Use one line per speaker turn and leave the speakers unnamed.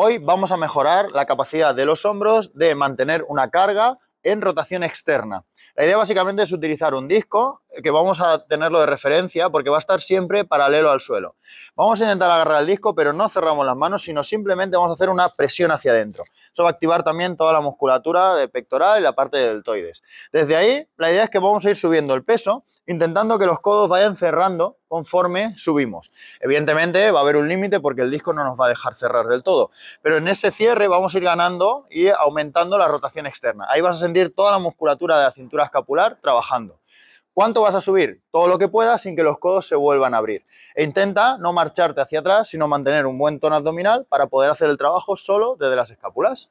Hoy vamos a mejorar la capacidad de los hombros de mantener una carga en rotación externa. La idea básicamente es utilizar un disco eh, que vamos a tenerlo de referencia porque va a estar siempre paralelo al suelo. Vamos a intentar agarrar el disco pero no cerramos las manos sino simplemente vamos a hacer una presión hacia adentro va a activar también toda la musculatura de pectoral y la parte deltoides. Desde ahí, la idea es que vamos a ir subiendo el peso, intentando que los codos vayan cerrando conforme subimos. Evidentemente va a haber un límite porque el disco no nos va a dejar cerrar del todo, pero en ese cierre vamos a ir ganando y aumentando la rotación externa. Ahí vas a sentir toda la musculatura de la cintura escapular trabajando. ¿Cuánto vas a subir? Todo lo que pueda, sin que los codos se vuelvan a abrir. E intenta no marcharte hacia atrás, sino mantener un buen tono abdominal para poder hacer el trabajo solo desde las escápulas.